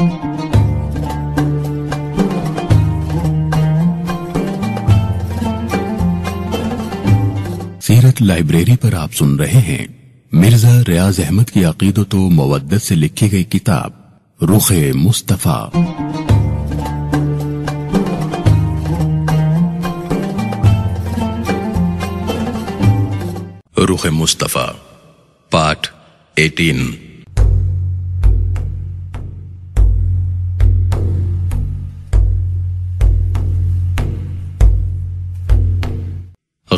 सीरत लाइब्रेरी पर आप सुन रहे हैं मिर्जा रियाज अहमद की अकीदत मवदत से लिखी गई किताब रुख मुस्तफ़ा रुख मुस्तफ़ा पाठ 18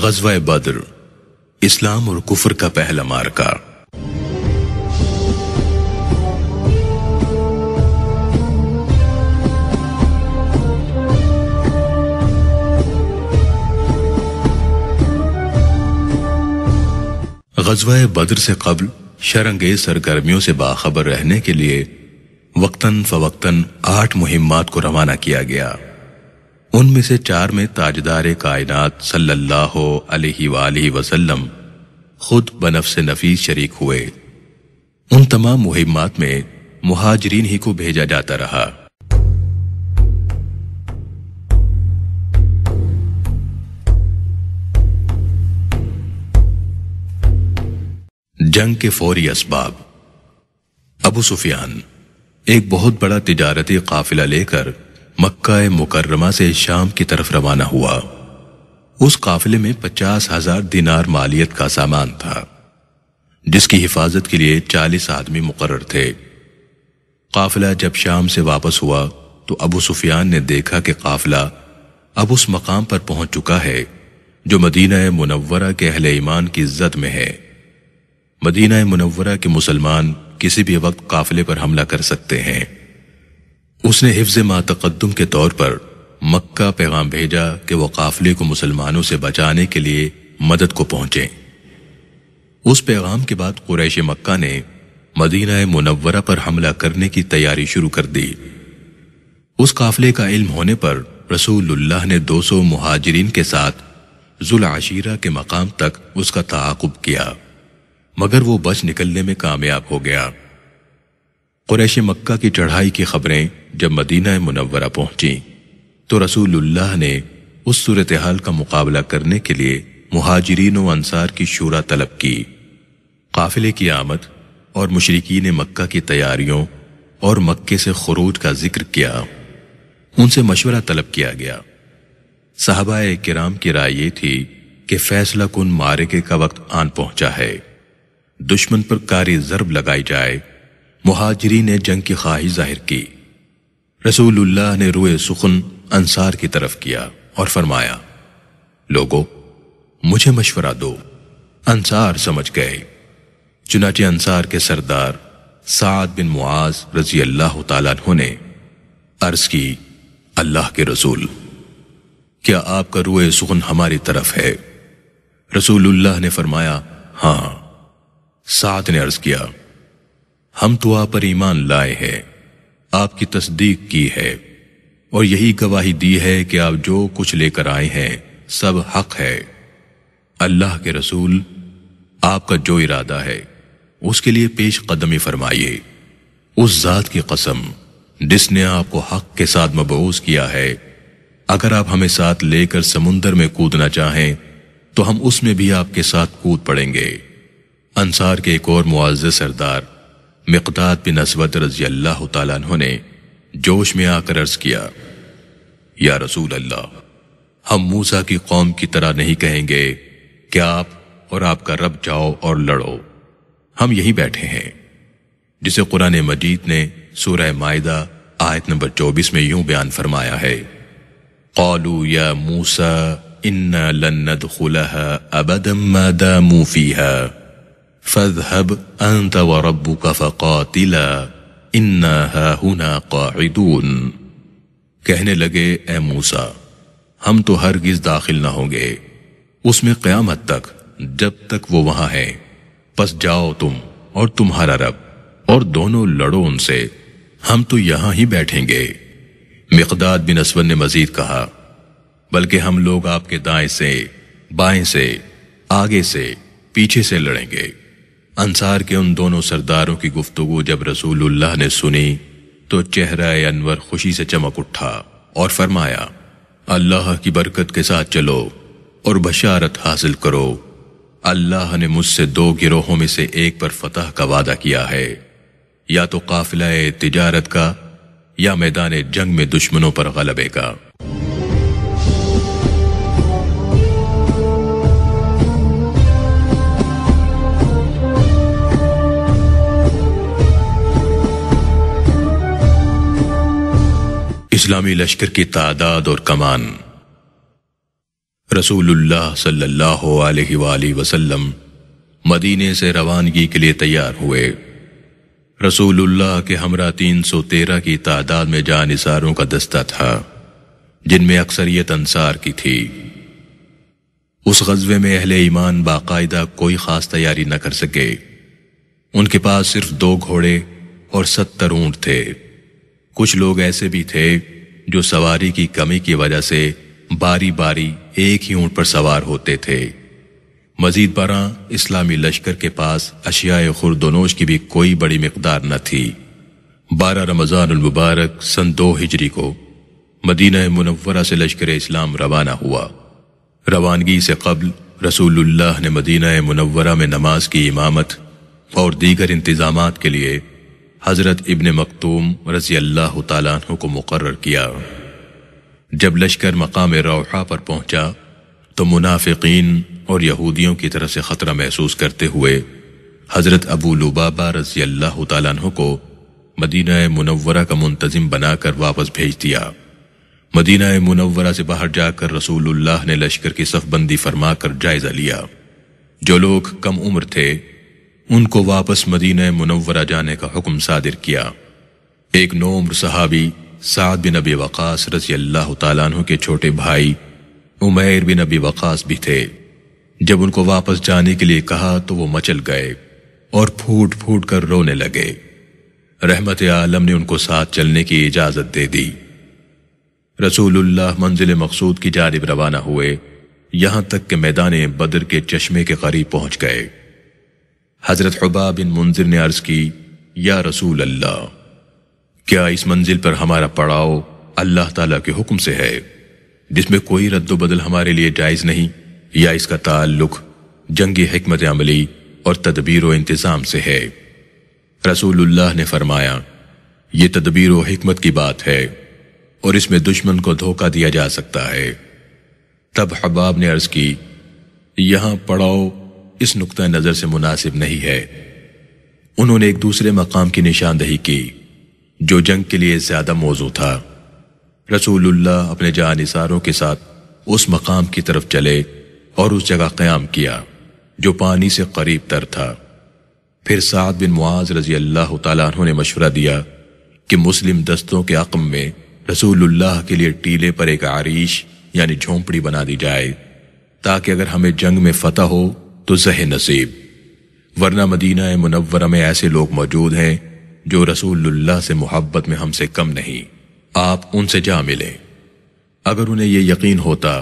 गजवा बद्र इस्लाम और कुफर का पहला मार्का गजवा बद्र से कबल शरंगेज सरगर्मियों से बाखबर रहने के लिए वक्तन फवक्तन आठ मुहिमात को रवाना किया गया उनमें से चार में ताजदार कायनात सल्लल्लाहु अलैहि वालि वसल्लम खुद बनफ से नफीस शरीक हुए उन तमाम मुहिमात में मुहाजरीन ही को भेजा जाता रहा जंग के फौरी इसबाब अबू सुफियान एक बहुत बड़ा तिजारती काफिला लेकर मक्का मुकर्रमा से शाम की तरफ रवाना हुआ उस काफिले में पचास हजार दिनार मालियत का सामान था जिसकी हिफाजत के लिए चालीस आदमी मुकर्र थे काफिला जब शाम से वापस हुआ तो अबू सुफियान ने देखा कि काफिला अब उस मकाम पर पहुंच चुका है जो मदीना मुनव्वरा के अहले ईमान की इज्जत में है मदीना मुनव्वरा के मुसलमान किसी भी वक्त काफिले पर हमला कर सकते हैं उसने हिफ्ज मातकदम के तौर पर मक्का पैगाम भेजा कि वह काफिले को मुसलमानों से बचाने के लिए मदद को पहुंचे उस पैगाम के बाद कुरैश मक्का ने मदीना मुनवरा पर हमला करने की तैयारी शुरू कर दी उस काफिले का इल्म होने पर रसूलुल्लाह ने 200 महाजरीन के साथ जुल आशीरा के मकाम तक उसका ताकुब किया मगर वो बच निकलने में कामयाब हो गया कुरैश मक्का की चढ़ाई की खबरें जब मदीना मुनव्वरा पहुंची तो रसूल ने उस सूरत हाल का मुकाबला करने के लिए महाजरीन अंसार की शुरा तलब की काफिले की आमद और ने मक्का की तैयारियों और मक्के से खरूज का जिक्र किया उनसे मशवरा तलब किया गया साहबा कराम की राय ये थी कि फैसला कुन मारे मारके का वक्त आन पहुंचा है दुश्मन पर कारी जरब लगाई जाए महाजरी ने जंग की ख्वाहिश जाहिर की रसूलुल्लाह ने रुए सुखन अंसार की तरफ किया और फरमाया लोगो मुझे मशवरा दो अंसार समझ गए चुनाचे अंसार के सरदार साद बिन मुआज रजी अल्लाह तला ने अर्ज की अल्लाह के रसूल क्या आपका रुए सुखन हमारी तरफ है रसूलुल्लाह ने फरमाया हाँ साद ने अर्ज किया हम तो आप पर ईमान लाए हैं आपकी तस्दीक की है और यही गवाही दी है कि आप जो कुछ लेकर आए हैं सब हक है अल्लाह के रसूल आपका जो इरादा है उसके लिए पेश कदमी फरमाइए उस जात की कसम जिसने आपको हक के साथ मबूस किया है अगर आप हमें साथ लेकर समुंदर में कूदना चाहें तो हम उसमें भी आपके साथ कूद पड़ेंगे अंसार के एक और मुआवजे सरदार मकदाद बिन असवद रजी अल्लाह तु ने जोश में आकर अर्ज किया या रसूल अल्लाह हम मूसा की कौम की तरह नहीं कहेंगे कि आप और आपका रब जाओ और लड़ो हम यही बैठे हैं जिसे कुरान मजीद ने सूरह मायदा आयत नंबर चौबीस में यूं बयान फरमाया है कौलू या मूसा इन्ना लन्नद खुला अबदम मादा है فاذهب أنت وربك फकातिला इन्ना हाहुना काहिदून कहने लगे ए मूसा हम तो हरगिज दाखिल ना होंगे उसमें क़यामत तक जब तक वो वहां है बस जाओ तुम और तुम्हारा रब और दोनों लड़ो उनसे हम तो यहां ही बैठेंगे मिकदाद बिन असवन ने मजीद कहा बल्कि हम लोग आपके दाएं से बाएं से आगे से पीछे से लड़ेंगे अंसार के उन दोनों सरदारों की गुफ्तु जब रसूलुल्लाह ने सुनी तो चेहरा अनवर खुशी से चमक उठा और फरमाया अल्लाह की बरकत के साथ चलो और बशारत हासिल करो अल्लाह ने मुझसे दो गिरोहों में से एक पर फतह का वादा किया है या तो काफिला तिजारत का या मैदान जंग में दुश्मनों पर गलबे का इस्लामी लश्कर की तादाद और कमान रसूलुल्लाह सल्लल्लाहु अलैहि रसूल वसल्लम मदीने से रवानगी के लिए तैयार हुए रसूलुल्लाह के हमरा तीन सौ तेरह की तादाद में जान इसारों का दस्ता था जिनमें अक्सरियत अंसार की थी उस गजबे में अहले ईमान बाकायदा कोई खास तैयारी न कर सके उनके पास सिर्फ दो घोड़े और सत्तर ऊंट थे कुछ लोग ऐसे भी थे जो सवारी की कमी की वजह से बारी बारी एक ही ऊंट पर सवार होते थे मजीद बरा इस्लामी लश्कर के पास अशियाए खुरदनोश की भी कोई बड़ी मकदार न थी बारह रमज़ान मुबारक सन दो हिजरी को मदीना मुनवरा से लश्कर इस्लाम रवाना हुआ रवानगी से कबल रसूल ने मदीना मुनवरा में नमाज की इमामत और दीगर इंतजाम के लिए हज़रत इबन मखतूम रजी अल्लाह तु को मुकर किया जब लश्कर मकाम रोहा पर पहुंचा तो मुनाफिकीन और यहूदियों की तरफ से ख़तरा महसूस करते हुए हज़रत अबू लुबाबा रजी अल्लाह तु को मदीना मुनवरा का मुंतजिम बनाकर वापस भेज दिया मदीना मुनवरा से बाहर जाकर रसूलुल्लाह ने लश्कर की सफबंदी फरमा कर जायज़ा लिया जो लोग कम उम्र थे उनको वापस मदीन मुनवरा जाने का हुक्म सादिर किया एक नोम्र सहाबी साद बिन अबी वक़ास रजी अल्लाह तु के छोटे भाई उमेर बिन अबी वक़ास भी थे जब उनको वापस जाने के लिए कहा तो वो मचल गए और फूट फूट कर रोने लगे रहमत आलम ने उनको साथ चलने की इजाज़त दे दी रसूल मंजिल मकसूद की जानब रवाना हुए यहां तक के मैदान बदर के चश्मे के करीब पहुंच गए हजरत हबा बिन मुंजिर ने अर्ज की या रसूल अल्लाह क्या इस मंजिल पर हमारा पड़ाव अल्लाह तला के हुक्म से है जिसमें कोई रद्दबदल हमारे लिए जायज़ नहीं या इसका ताल्लुक जंगी हमत अमली और तदबीर इंतज़ाम से है रसूल ने फरमाया ये तदबीर व हमत की बात है और इसमें दुश्मन को धोखा दिया जा सकता है तब हबाब ने अर्ज की यहां पड़ाओ इस नुक़ नज़र से मुनासिब नहीं है उन्होंने एक दूसरे मकाम की निशानदही की जो जंग के लिए ज़्यादा मौजू था रसूल अपने जानसारों के साथ उस मकाम की तरफ चले और उस जगह क़्याम किया जो पानी से करीब तर था फिर सात बिन मुआज रजी अल्लाह तु ने मशवरा दिया कि मुस्लिम दस्तों के अकम में रसूल के लिए टीले पर एक आरीश यानी झोंपड़ी बना दी जाए ताकि अगर हमें जंग में फतेह हो तो जह नसीब वरना मदीना मुनव्वरा में ऐसे लोग मौजूद हैं जो रसूलुल्लाह से मोहब्बत में हमसे कम नहीं आप उनसे जा मिले अगर उन्हें यह यकीन होता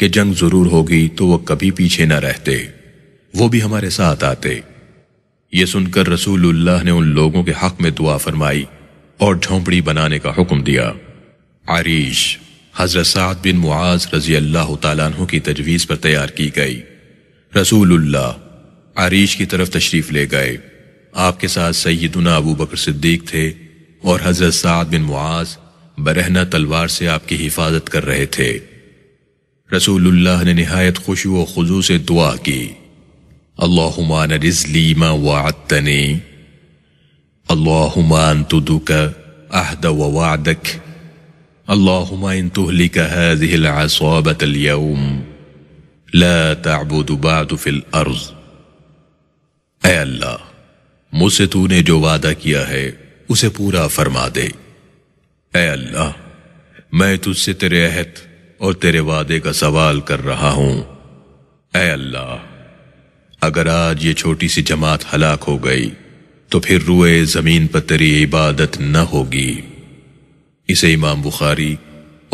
कि जंग जरूर होगी तो वह कभी पीछे ना रहते वो भी हमारे साथ आते ये सुनकर रसूलुल्लाह ने उन लोगों के हक में दुआ फरमाई और झोंपड़ी बनाने का हुक्म दिया आरीश हजरत बिन मुआज रजी अल्लाह तु की तजवीज़ पर तैयार की गई रसूलुल्लाह आरीश की तरफ तशरीफ ले गए आपके साथ सैदुना अबू बकर सिद्दीक थे और हजरत साद बिन मुआज बरहना तलवार से आपकी हिफाजत कर रहे थे रसूलुल्लाह ने नहायत खुशी व खजू से दुआ की अल्लाहुमान रिजलीमा वातनी अल्लाहुमान तुदुक अहद वादक अल्लाहुमा इन तुहलिक हाजिल असौबत ला ताबुद बाद फिल अर्ज ए अल्लाह मुझसे तूने जो वादा किया है उसे पूरा फरमा दे ए अल्लाह मैं तुझसे तेरे अहद और तेरे वादे का सवाल कर रहा हूं ए अल्लाह अगर आज ये छोटी सी जमात हलाक हो गई तो फिर रुए जमीन पर तेरी इबादत न होगी इसे इमाम बुखारी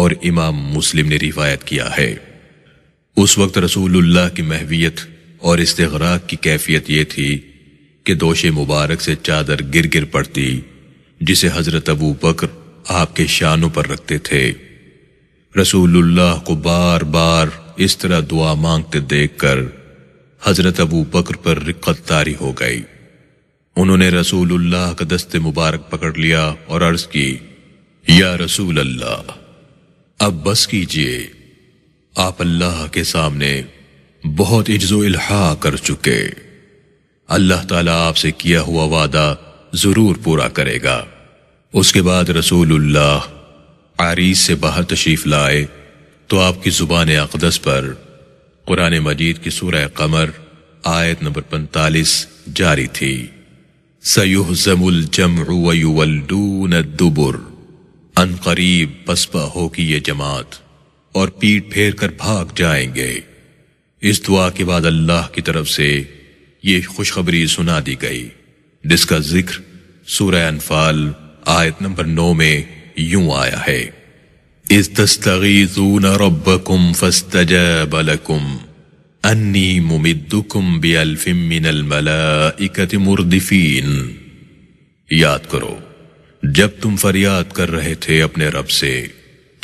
और इमाम मुस्लिम ने रिवायत किया है उस वक्त रसूलुल्लाह की महवियत और इस्तरा की कैफियत ये थी कि दोषे मुबारक से चादर गिर गिर पड़ती जिसे हजरत अबू बकर आपके शानों पर रखते थे रसूलुल्लाह को बार बार इस तरह दुआ मांगते देखकर हजरत अबू बकर पर रिक्कत तारी हो गई उन्होंने रसूलुल्लाह का दस्ते मुबारक पकड़ लिया और अर्ज की या रसूल अल्लाह अब बस कीजिए आप अल्लाह के सामने बहुत इज्जो इल्हा कर चुके अल्लाह ताला आपसे किया हुआ वादा जरूर पूरा करेगा उसके बाद रसूलुल्लाह आरीस से बाहर तशरीफ लाए तो आपकी ज़ुबान अकदस पर कुरान मजीद की सूरह कमर आयत नंबर पैंतालीस जारी थी सयुह जमुल अन अनकरीब पसपा होगी ये जमात और पीठ फेर कर भाग जाएंगे इस दुआ के बाद अल्लाह की तरफ से ये खुशखबरी सुना दी गई जिसका जिक्र सूर्य अनफाल आयत नंबर नौ में यूं आया है इस तस्तगीजून रब्बकुम फस्तजब लकुम अन्नी मुमिद्दुकुम बिअल्फिम मिनल मलाइकति मुर्दिफीन याद करो जब तुम फरियाद कर रहे थे अपने रब से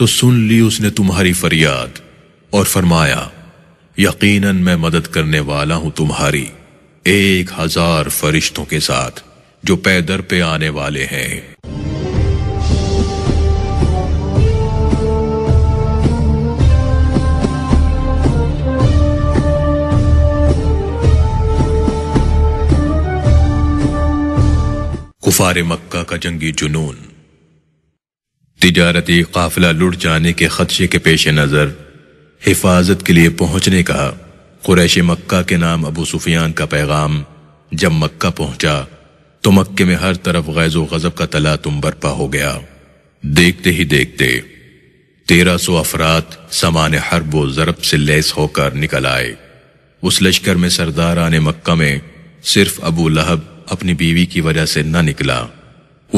तो सुन ली उसने तुम्हारी फरियाद और फरमाया यकीनन मैं मदद करने वाला हूं तुम्हारी एक हजार फरिश्तों के साथ जो पैदर पे आने वाले हैं कुफारे मक्का का जंगी जुनून तजारती काफिला लुट जाने के खदशे के पेश नज़र हिफाजत के लिए पहुंचने का कुरैश मक्का के नाम अबू सुफियान का पैगाम जब मक्का पहुंचा तो मक्के में हर तरफ गैज़ो गज़ब का तला तुम बरपा हो गया देखते ही देखते तेरह सौ अफराद सामान हरब ज़रब से लैस होकर निकल आए उस लश्कर में सरदार आने मक्का में सिर्फ अबू लहब अपनी बीवी की वजह से न निकला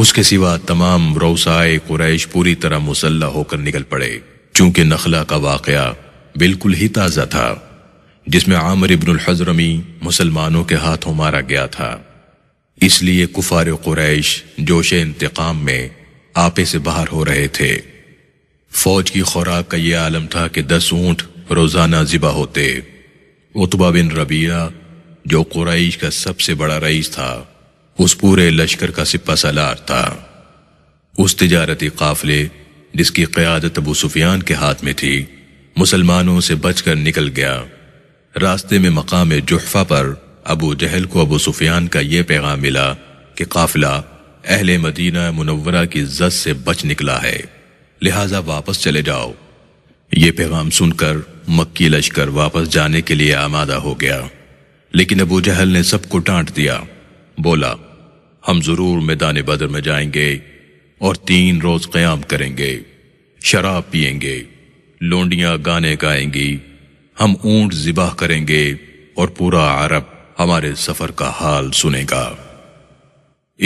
उसके सिवा तमाम रौसाए कुरैश पूरी तरह मुसल्ला होकर निकल पड़े चूंकि नखला का वाकया बिल्कुल ही ताज़ा था जिसमें आमर इब्न हजरमी मुसलमानों के हाथों मारा गया था इसलिए कुफार कुरैश जोश इंतकाम में आपे से बाहर हो रहे थे फौज की खुराक का यह आलम था कि दस ऊंट रोजाना जिबा होते उतबा बिन रबिया जो कुरैश का सबसे बड़ा रईस था उस पूरे लश्कर का सिपा सलार था उस तजारती काफले जिसकी क्यादत अबू सुफियान के हाथ में थी मुसलमानों से बचकर निकल गया रास्ते में मकाम जुहफा पर अबू जहल को अबू सुफियान का यह पैगाम मिला कि काफिला अहल मदीना मुनवरा की जद से बच निकला है लिहाजा वापस चले जाओ ये पैगाम सुनकर मक्की लश्कर वापस जाने के लिए आमादा हो गया लेकिन अबू जहल ने सबको डांट दिया बोला हम जरूर मैदान बदर में जाएंगे और तीन रोज क्याम करेंगे शराब पियेंगे लोंडियां गाने गाएंगी हम ऊंट जिबाह करेंगे और पूरा अरब हमारे सफर का हाल सुनेगा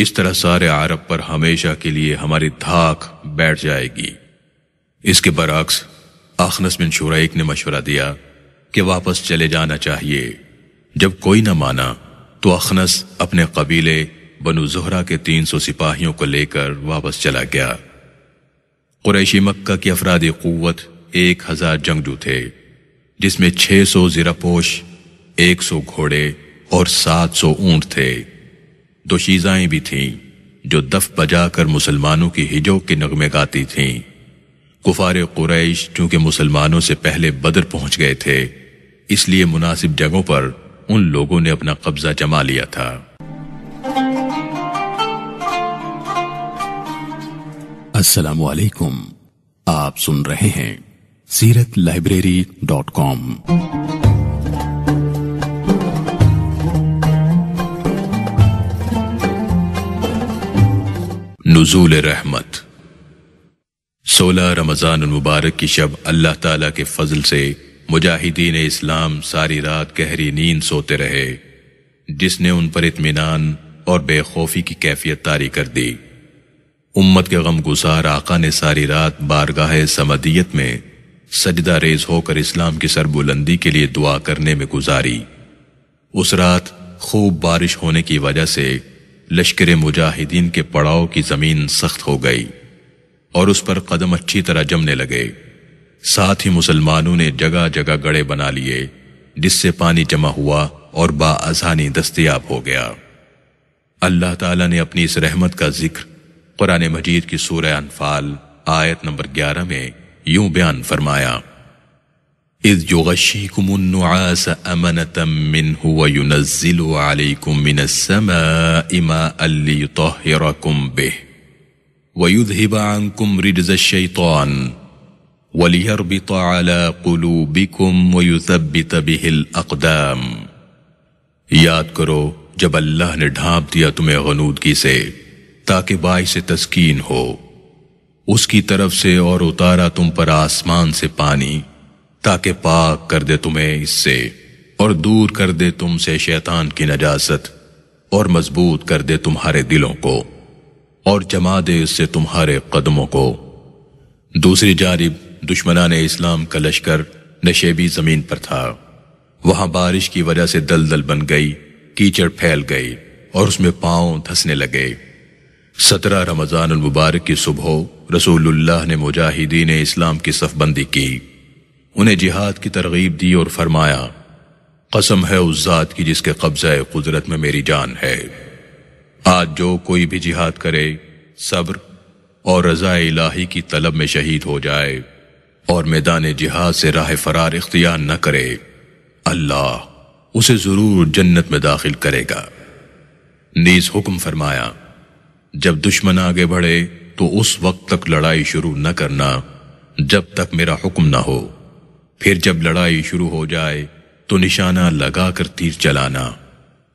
इस तरह सारे अरब पर हमेशा के लिए हमारी धाक बैठ जाएगी इसके बरक्स आखनस बिन शुरैक ने मशवरा दिया कि वापस चले जाना चाहिए जब कोई न माना तो अखनस अपने कबीले बनु जहरा के तीन सौ सिपाहियों को लेकर वापस चला गया कुरैशी मक्का की अफराधी क़वत एक हजार जंगजू थे जिसमें छः सौ जीरापोश एक सौ घोड़े और सात सौ ऊंट थे दो शीजाएँ भी थीं जो दफ बजा कर मुसलमानों की हिजो के नगमे गाती थीं कुफार कुरैश चूंकि मुसलमानों से पहले बदर पहुंच गए थे इसलिए मुनासिब जगहों पर उन लोगों ने अपना कब्जा जमा लिया था अस्सलाम वालेकुम आप सुन रहे हैं सीरत लाइब्रेरी डॉट कॉम नजूल रहमत सोलह रमजान मुबारक की शब अल्लाह ताला के फजल से मुजाहिदीन इस्लाम सारी रात गहरी नींद सोते रहे जिसने उन पर इतमान और बेखौफी की कैफियत तारी कर दी उम्मत के गम गुजार आका ने सारी रात बारगाह समदियत में सजदा रेज होकर इस्लाम की सरबुलंदी के लिए दुआ करने में गुजारी उस रात खूब बारिश होने की वजह से लश्कर मुजाहिदीन के पड़ाव की जमीन सख्त हो गई और उस पर कदम अच्छी तरह जमने लगे साथ ही मुसलमानों ने जगह जगह गड़े बना लिए जिससे पानी जमा हुआ और बाआसानी दस्तियाब हो गया अल्लाह ताला ने अपनी इस रहमत का जिक्र कुरान मजीद की सूरह अनफाल आयत नंबर ग्यारह में यूं बयान फरमाया इज योगशी कुमुन्नुआस अमनतम मिन हुनज़िलु अलैकुम मिन समा इमा अल्ली तोहिरकुम बे वयुधहिब अंकुम रिजज़ शैतान वलियरबित अला कुलूबिकुम वयुसब्बित बिहिल अकदाम याद करो जब अल्लाह ने ढांप दिया तुम्हें गनूदगी से ताकि से तस्कीन हो उसकी तरफ से और उतारा तुम पर आसमान से पानी ताकि पाक कर दे तुम्हें इससे और दूर कर दे तुमसे शैतान की नजासत और मजबूत कर दे तुम्हारे दिलों को और जमा दे इससे तुम्हारे कदमों को दूसरी जानब दुश्मनान इस्लाम का लश्कर नशेबी जमीन पर था वहां बारिश की वजह से दलदल बन गई कीचड़ फैल गई और उसमें पांव धंसने लगे सत्रह रमजान मुबारक की सुबह रसूलुल्लाह ने मुजाहिदीन इस्लाम की सफबंदी की उन्हें जिहाद की तरगीब दी और फरमाया कसम है उस जात की जिसके कब्जा कुदरत में मेरी जान है आज जो कोई भी जिहाद करे सब्र और रजा इलाही की तलब में शहीद हो जाए और मैदान जिहाद से राह फरार इख्तियार न करे अल्लाह उसे जरूर जन्नत में दाखिल करेगा नीज हुक्म फरमाया जब दुश्मन आगे बढ़े तो उस वक्त तक लड़ाई शुरू न करना जब तक मेरा हुक्म न हो फिर जब लड़ाई शुरू हो जाए तो निशाना लगा कर तीर चलाना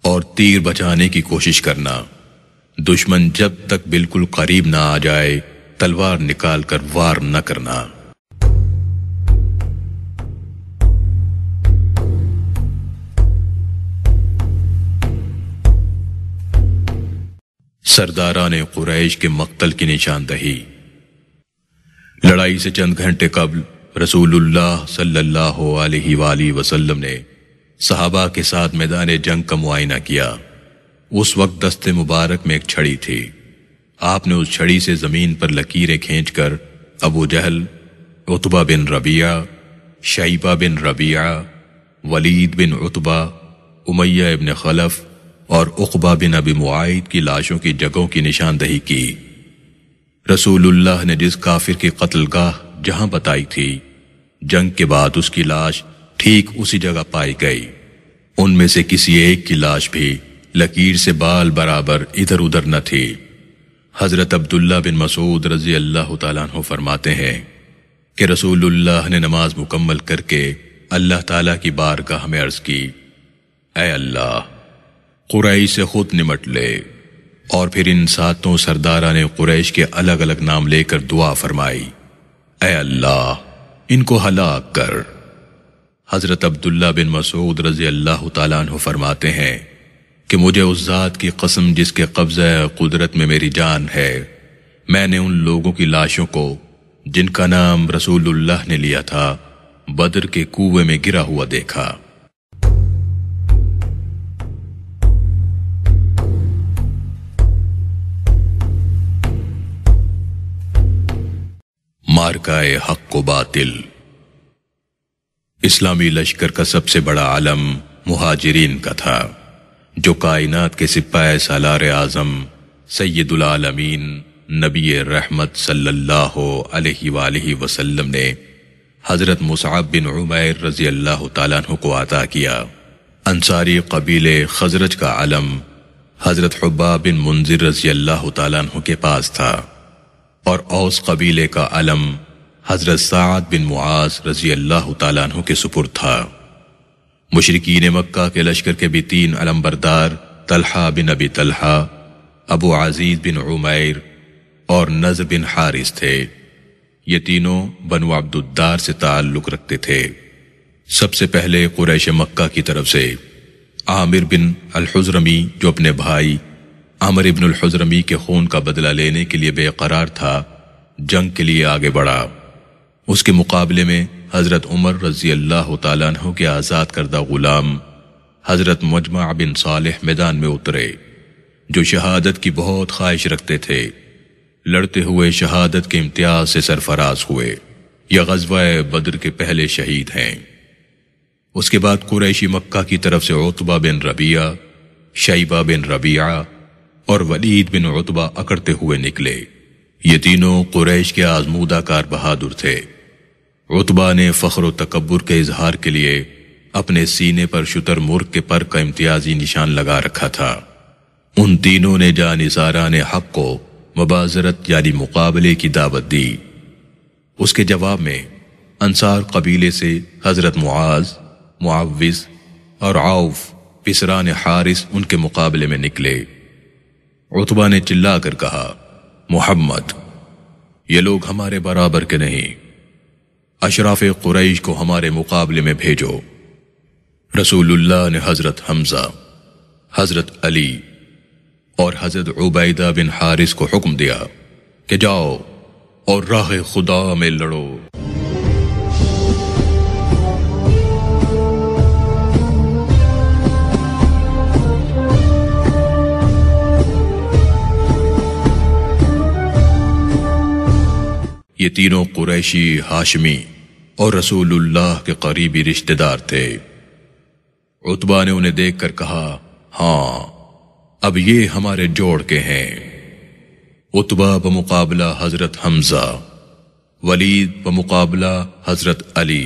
और तीर बचाने की कोशिश करना दुश्मन जब तक बिल्कुल करीब ना आ जाए तलवार निकाल कर वार न करना सरदारा ने कुरैश के मक्तल की निशानदही लड़ाई से चंद घंटे कबल रसूलुल्लाह सल्लल्लाहु अलैहि ने सहाबा के साथ मैदान जंग का मुआयना किया उस वक्त दस्ते मुबारक में एक छड़ी थी आपने उस छड़ी से जमीन पर लकीरें खींच कर अबू जहल उतबा बिन रबिया शैबा बिन रबिया वलीद बिन उतबा उमैया इबन खलफ और उकबा बिन अबी मुआद की लाशों की जगहों की निशानदही की रसूलुल्लाह ने जिस काफिर की कत्लगाह जहां बताई थी जंग के बाद उसकी लाश ठीक उसी जगह पाई गई उनमें से किसी एक की लाश भी लकीर से बाल बराबर इधर उधर न थी हजरत अब्दुल्ला बिन मसूद रजी अल्लाह तु फरमाते हैं कि रसूलुल्लाह ने नमाज मुकम्मल करके अल्लाह ताला की बार का हमें अर्ज की ए अल्लाह कुरैश से खुद निमट ले और फिर इन सातों सरदारा ने कुरैश के अलग अलग नाम लेकर दुआ फरमाई ए अल्लाह इनको हलाक कर हज़रत अब्दुल्ला बिन मसूद रजी अल्लाह तु फरमाते हैं कि मुझे उस ज़ात की कसम जिसके कब्जे कुदरत में मेरी जान है मैंने उन लोगों की लाशों को जिनका नाम रसूल ने लिया था बदर के कुएं में गिरा हुआ देखा मारकाए हक को बातिल इस्लामी लश्कर का सबसे बड़ा आलम मुहाजरीन का था जो कायनात के सिपाही सलार आजम सैदुलमीन नबी रहमत सल्लल्लाहु अलैहि वसल्लम ने हज़रत मुसाब बिन उमैर रजी अल्लाह तु को अता किया अंसारी कबीले खजरज का आलम हज़रत हब्बा बिन मुंजिर रजी अल्लाह तु के पास था और औस कबीले का अलम हजरत साद बिन मुआज रजी अल्लाह तु के सुपुर था मुशरकिन मक्का के लश्कर के भी तीन बरदार तलहा बिन अबी तलहा अबू आजीज बिन उमैर और नज बिन हारिस थे ये तीनों बनु अब्दुद्दार से ताल्लुक रखते थे सबसे पहले कुरैश मक्का की तरफ से आमिर बिन अलहजरमी जो अपने भाई अमर इब्नुल हजरमी के खून का बदला लेने के लिए बेकरार था जंग के लिए आगे बढ़ा उसके मुकाबले में हजरत उमर रजी अल्लाह तु के आज़ाद करदा गुलाम हजरत मजमा बिन साल मैदान में उतरे जो शहादत की बहुत ख्वाहिश रखते थे लड़ते हुए शहादत के इम्तियाज से सरफराज हुए यह गजवा बद्र के पहले शहीद हैं उसके बाद कुरैशी मक्का की तरफ से उतबा बिन रबिया शैबा बिन रबिया और वलीद बिन उतबा अकड़ते हुए निकले ये तीनों कुरैश के आजमूदा कार बहादुर थे उतबा ने फख्र तकबर के इजहार के लिए अपने सीने पर शुतर मुर्ग के पर का इम्तियाजी निशान लगा रखा था उन तीनों ने जान इसारा ने हक को मुबाजरत यानी मुकाबले की दावत दी उसके जवाब में अंसार कबीले से हजरत मुआज मुआविज और आउफ पिसरा ने हारिस उनके मुकाबले में निकले उतबा ने चिल्लाकर कहा मोहम्मद ये लोग हमारे बराबर के नहीं अशराफ कुरैश को हमारे मुकाबले में भेजो रसूलुल्लाह ने हजरत हमजा हजरत अली और हजरत उबैदा बिन हारिस को हुक्म दिया कि जाओ और राह खुदा में लड़ो ये तीनों कुरैशी हाशमी और रसूलुल्लाह के करीबी रिश्तेदार थे उतबा ने उन्हें देखकर कहा हाँ अब ये हमारे जोड़ के हैं उतबा ब मुकाबला हजरत हमजा वलीद ब मुकाबला हजरत अली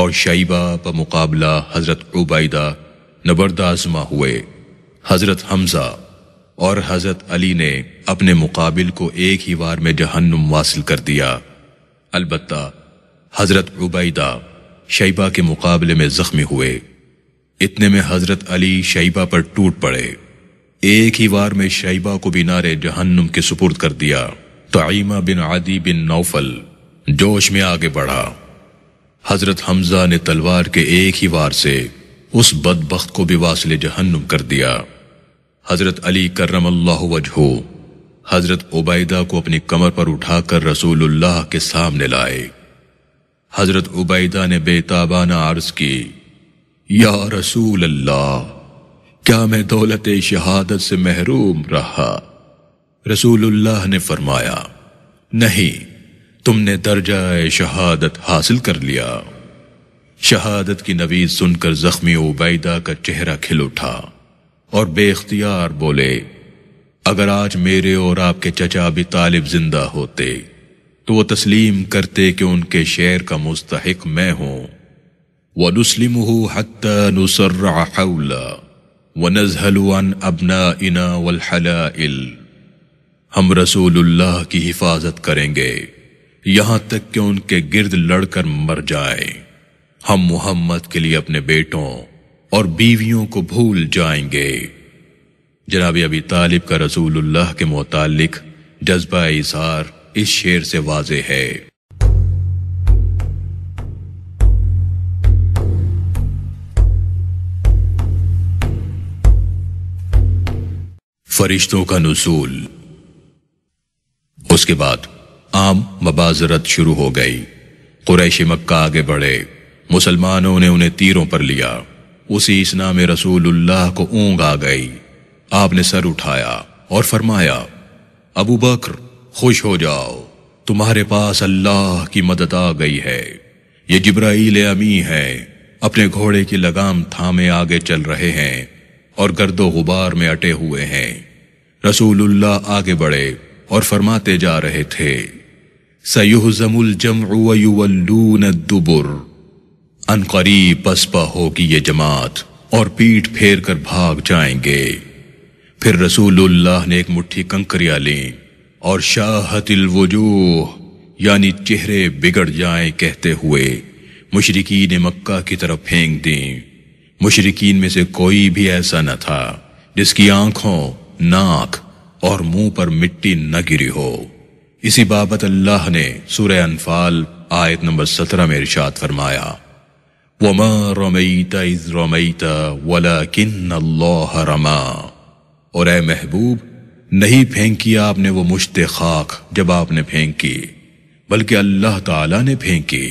और शैबा मुकाबला हजरत उबैदा आजमा हुए हजरत हमजा और हजरत अली ने अपने मुकाबिल को एक ही वार में जहन्नुम वासिल कर दिया अलबत् हजरत उबैदा शैबा के मुकाबले में जख्मी हुए इतने में हजरत अली शैबा पर टूट पड़े एक ही वार में शैबा को भी नारे जहन्नुम के सुपुर्द कर दिया तो आईमा बिन आदि बिन नौफल जोश में आगे बढ़ा हजरत हमजा ने तलवार के एक ही वार से उस बदबख्त को भी वासिल जहन्नुम कर दिया हजरत अली करम वजहो हजरत उबैदा को अपनी कमर पर उठाकर रसूलुल्लाह के सामने लाए हजरत उबैदा ने बेताबाना अर्ज की या रसूल अल्लाह क्या मैं दौलत शहादत से महरूम रहा रसूलुल्लाह ने फरमाया नहीं तुमने दर्जा शहादत हासिल कर लिया शहादत की नवीज सुनकर जख्मी उबैदा का चेहरा खिल उठा और बेख्तियार बोले अगर आज मेरे और आपके चचा भी तालिब जिंदा होते तो वो तस्लीम करते कि उनके शेर का मुस्तक मैं हूं व नुस्लिम व नजहलुअन अबना इना वलहला हम रसूल की हिफाजत करेंगे यहां तक कि उनके गिर्द लड़कर मर जाए हम मोहम्मद के लिए अपने बेटों और बीवियों को भूल जाएंगे जनाब अबी तालिब का रसूलुल्लाह के मुतालिक जज्बा इसार इस शेर से वाज है फरिश्तों का नसूल उसके बाद आम मबाजरत शुरू हो गई कुरैशी मक्का आगे बढ़े मुसलमानों ने उन्हें तीरों पर लिया उसी इसना में रसूलुल्लाह को ऊंग आ गई आपने सर उठाया और फरमाया अबू बकर खुश हो जाओ तुम्हारे पास अल्लाह की मदद आ गई है ये जिब्राइल अमी है अपने घोड़े की लगाम थामे आगे चल रहे हैं और गर्दो गुबार में अटे हुए हैं रसूलुल्लाह आगे बढ़े और फरमाते जा रहे थे सयुह जमुल जमुअल दुबुर अनकरीब पसपा होगी ये जमात और पीठ फेर कर भाग जाएंगे फिर रसूलुल्लाह ने एक मुट्ठी कंकरिया ली और शाहतिल वजूह यानी चेहरे बिगड़ जाए कहते हुए ने मक्का की तरफ फेंक दी मुशरकिन में से कोई भी ऐसा न था जिसकी आंखों नाक और मुंह पर मिट्टी न गिरी हो इसी बाबत अल्लाह ने सूर्य अनफाल आयत नंबर सत्रह में इरशाद फरमाया वमा रमईत इज रमईत वला किन्न अल्लाह रमा और ए महबूब नहीं फेंकी आपने वो मुश्त खाक जब आपने फेंकी बल्कि अल्लाह ताला ने फेंकी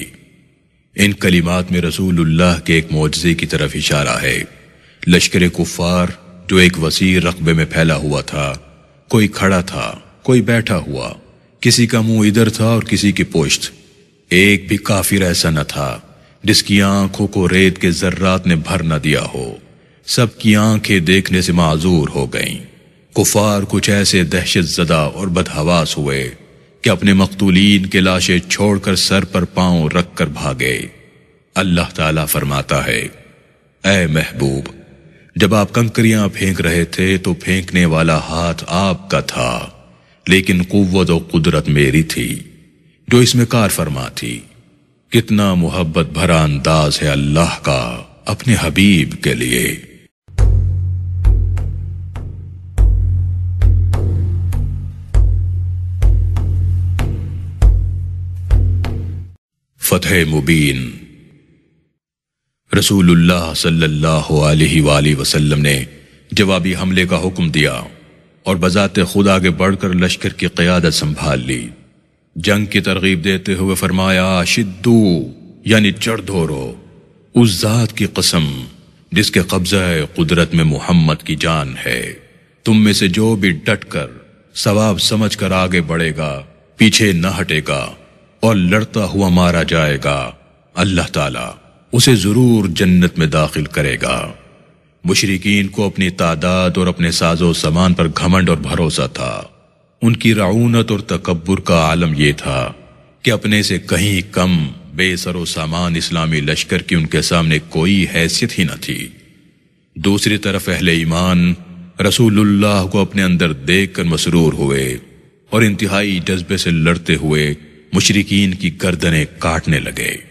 इन कलिमात में रसूलुल्लाह के एक मुआजे की तरफ इशारा है लश्कर कुफार जो एक वसी रकबे में फैला हुआ था कोई खड़ा था कोई बैठा हुआ किसी का मुंह इधर था और किसी की पुश्त एक भी काफिर ऐसा न था जिसकी आंखों को रेत के जर्रात ने भर न दिया हो सबकी आंखें देखने से माजूर हो गईं कुफार कुछ ऐसे दहशत जदा और बदहवास हुए कि अपने मकतूलीन के लाशें छोड़कर सर पर पांव रखकर भागे अल्लाह ताला फरमाता है ए महबूब जब आप कंकरियां फेंक रहे थे तो फेंकने वाला हाथ आपका था लेकिन कुत और कुदरत मेरी थी जो इसमें कार फरमा थी कितना मोहब्बत भरा अंदाज है अल्लाह का अपने हबीब के लिए फतेह मुबीन रसूलुल्लाह सल्लल्लाहु अलैहि वसल्लम ने जवाबी हमले का हुक्म दिया और बजाते खुद आगे बढ़कर लश्कर की क्यादत संभाल ली जंग की तरगीब देते हुए फरमाया शिद्दू यानी चढ़ धोरो उस जात की कसम जिसके कब्जा कुदरत में मोहम्मद की जान है तुम में से जो भी डट कर सवाब समझ कर आगे बढ़ेगा पीछे न हटेगा और लड़ता हुआ मारा जाएगा अल्लाह ताला उसे जरूर जन्नत में दाखिल करेगा मुशरकिन को अपनी तादाद और अपने साजो सामान पर घमंड और भरोसा था उनकी राउनत और तकबर का आलम यह था कि अपने से कहीं कम बेसरो सामान इस्लामी लश्कर की उनके सामने कोई हैसियत ही न थी दूसरी तरफ अहल ईमान रसूलुल्लाह को अपने अंदर देख कर मसरूर हुए और इंतहाई जज्बे से लड़ते हुए मुशरकिन की गर्दनें काटने लगे